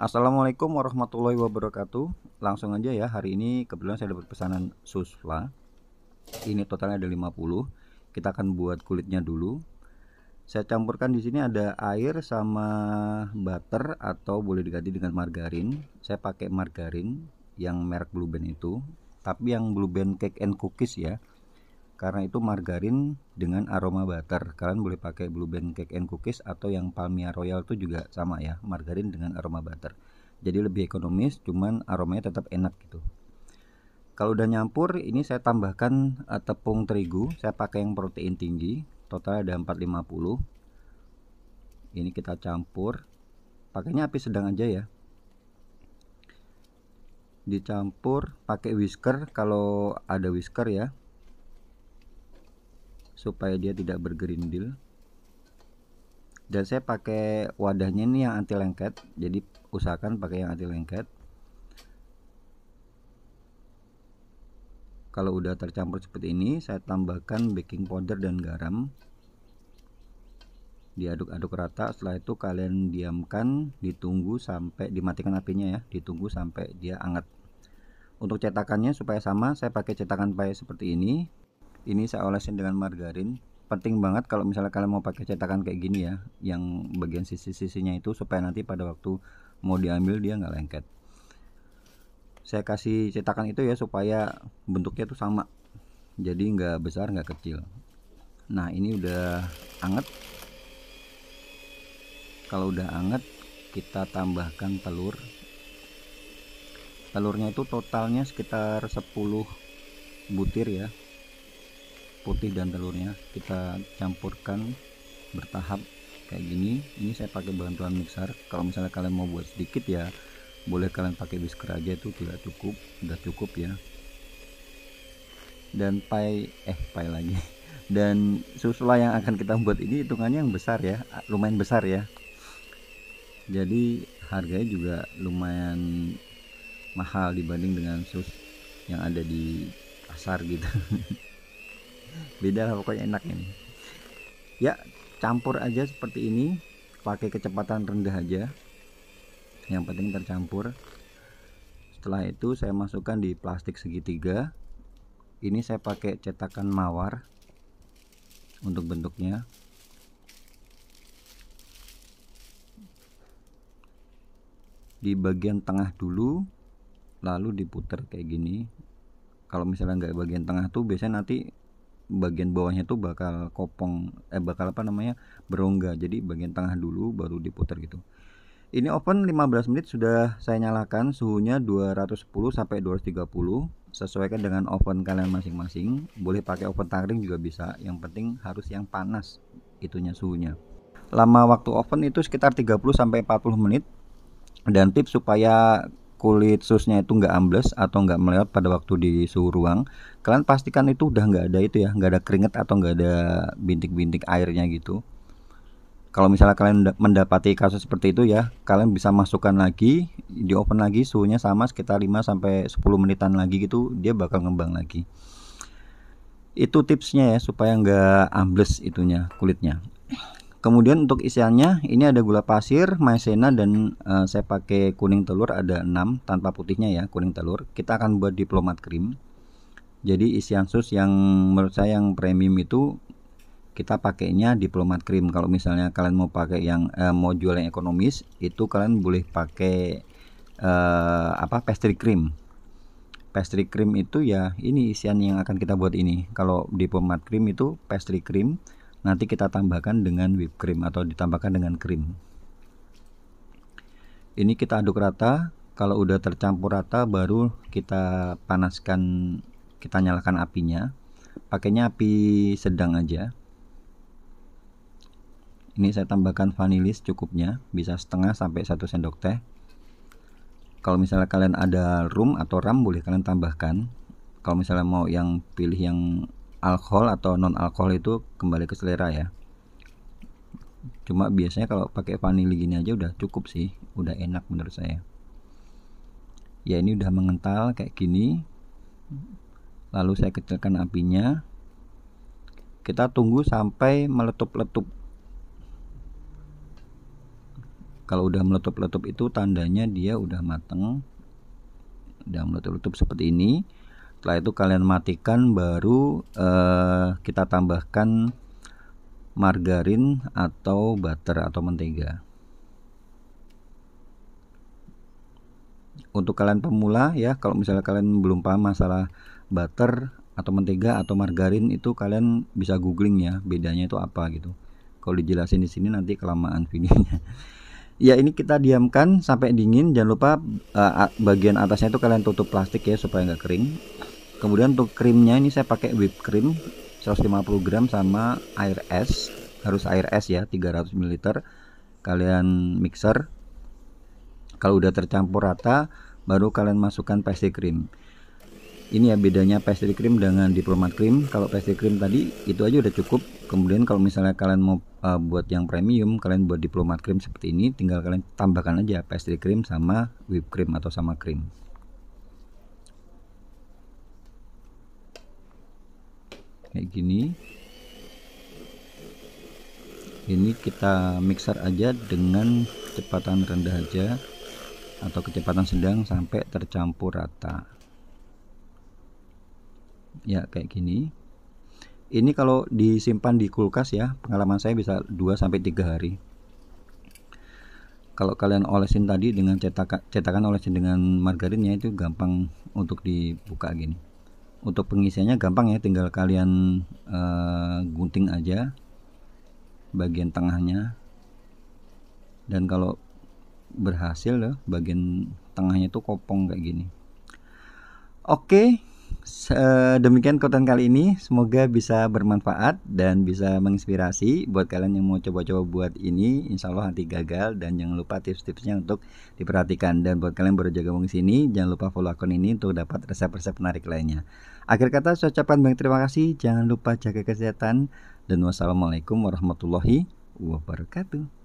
Assalamualaikum warahmatullahi wabarakatuh Langsung aja ya hari ini kebetulan saya dapat pesanan susla Ini totalnya ada 50 Kita akan buat kulitnya dulu Saya campurkan di sini ada air sama butter Atau boleh diganti dengan margarin Saya pakai margarin yang merek Blue Band itu Tapi yang Blue Band Cake and Cookies ya karena itu margarin dengan aroma butter. Kalian boleh pakai Blue Band Cake and Cookies atau yang Palmia Royal itu juga sama ya, margarin dengan aroma butter. Jadi lebih ekonomis, cuman aromanya tetap enak gitu. Kalau udah nyampur, ini saya tambahkan uh, tepung terigu. Saya pakai yang protein tinggi, total ada 450. Ini kita campur. Pakainya api sedang aja ya, dicampur pakai whisker kalau ada whisker ya supaya dia tidak bergerindil dan saya pakai wadahnya ini yang anti lengket jadi usahakan pakai yang anti lengket kalau udah tercampur seperti ini saya tambahkan baking powder dan garam diaduk-aduk rata setelah itu kalian diamkan ditunggu sampai dimatikan apinya ya ditunggu sampai dia hangat untuk cetakannya supaya sama saya pakai cetakan pie seperti ini ini saya olesin dengan margarin penting banget kalau misalnya kalian mau pakai cetakan kayak gini ya yang bagian sisi-sisinya itu supaya nanti pada waktu mau diambil dia nggak lengket saya kasih cetakan itu ya supaya bentuknya tuh sama jadi nggak besar nggak kecil nah ini udah anget kalau udah anget kita tambahkan telur telurnya itu totalnya sekitar 10 butir ya putih dan telurnya kita campurkan bertahap kayak gini ini saya pakai bantuan mixer kalau misalnya kalian mau buat sedikit ya boleh kalian pakai whisker aja itu tidak cukup udah cukup ya dan pai eh pai lagi dan susulah yang akan kita buat ini hitungannya yang besar ya lumayan besar ya jadi harganya juga lumayan mahal dibanding dengan sus yang ada di pasar gitu beda lah pokoknya enak ini ya campur aja seperti ini pakai kecepatan rendah aja yang penting tercampur setelah itu saya masukkan di plastik segitiga ini saya pakai cetakan mawar untuk bentuknya di bagian tengah dulu lalu diputar kayak gini kalau misalnya nggak bagian tengah tuh biasanya nanti bagian bawahnya tuh bakal kopong eh bakal apa namanya berongga jadi bagian tengah dulu baru diputar gitu ini oven 15 menit sudah saya nyalakan suhunya 210 sampai 230 sesuaikan dengan oven kalian masing-masing boleh pakai oven taring juga bisa yang penting harus yang panas itunya suhunya lama waktu oven itu sekitar 30 sampai 40 menit dan tips supaya kulit susnya itu nggak ambles atau nggak meleot pada waktu di suhu ruang kalian pastikan itu udah nggak ada itu ya nggak ada keringet atau nggak ada bintik-bintik airnya gitu kalau misalnya kalian mendapati kasus seperti itu ya kalian bisa masukkan lagi di open lagi suhunya sama sekitar 5 sampai 10 menitan lagi gitu dia bakal ngembang lagi itu tipsnya ya supaya nggak ambles itunya kulitnya Kemudian untuk isiannya ini ada gula pasir, maizena dan e, saya pakai kuning telur ada 6 tanpa putihnya ya, kuning telur. Kita akan buat diplomat cream. Jadi isian sus yang menurut saya yang premium itu kita pakainya diplomat cream. Kalau misalnya kalian mau pakai yang e, mau jual yang ekonomis, itu kalian boleh pakai e, apa pastry cream. Pastry cream itu ya ini isian yang akan kita buat ini. Kalau diplomat cream itu pastry cream nanti kita tambahkan dengan whipped cream atau ditambahkan dengan krim ini kita aduk rata kalau udah tercampur rata baru kita panaskan kita nyalakan apinya pakainya api sedang aja ini saya tambahkan vanilis cukupnya bisa setengah sampai satu sendok teh kalau misalnya kalian ada rum atau ram boleh kalian tambahkan kalau misalnya mau yang pilih yang alkohol atau non alkohol itu kembali ke selera ya cuma biasanya kalau pakai vanili gini aja udah cukup sih udah enak menurut saya ya ini udah mengental kayak gini lalu saya kecilkan apinya kita tunggu sampai meletup-letup kalau udah meletup-letup itu tandanya dia udah mateng udah meletup-letup seperti ini setelah itu kalian matikan baru eh, kita tambahkan margarin atau butter atau mentega untuk kalian pemula ya kalau misalnya kalian belum paham masalah butter atau mentega atau margarin itu kalian bisa googling ya bedanya itu apa gitu kalau dijelasin di sini nanti kelamaan videonya ya ini kita diamkan sampai dingin jangan lupa uh, bagian atasnya itu kalian tutup plastik ya supaya nggak kering kemudian untuk krimnya ini saya pakai whipped cream 150 gram sama air es harus air es ya 300 ml kalian mixer kalau udah tercampur rata baru kalian masukkan pastry cream ini ya bedanya pastry cream dengan diplomat cream kalau pastry cream tadi itu aja udah cukup kemudian kalau misalnya kalian mau uh, buat yang premium kalian buat diplomat cream seperti ini tinggal kalian tambahkan aja pastry cream sama whipped cream atau sama cream kayak gini ini kita mixer aja dengan kecepatan rendah aja atau kecepatan sedang sampai tercampur rata ya kayak gini ini kalau disimpan di kulkas ya pengalaman saya bisa 2-3 hari kalau kalian olesin tadi dengan cetakan, cetakan olesin dengan margarinnya itu gampang untuk dibuka gini untuk pengisiannya gampang ya tinggal kalian uh, gunting aja bagian tengahnya dan kalau berhasil loh ya, bagian tengahnya itu kopong kayak gini oke okay. Eh, demikian konten kali ini. Semoga bisa bermanfaat dan bisa menginspirasi buat kalian yang mau coba-coba buat ini. Insya Allah nanti gagal dan jangan lupa tips-tipsnya untuk diperhatikan. Dan buat kalian baru jaga di sini, jangan lupa follow akun ini untuk dapat resep-resep menarik lainnya. Akhir kata saya ucapkan banyak terima kasih. Jangan lupa jaga kesehatan dan wassalamualaikum warahmatullahi wabarakatuh.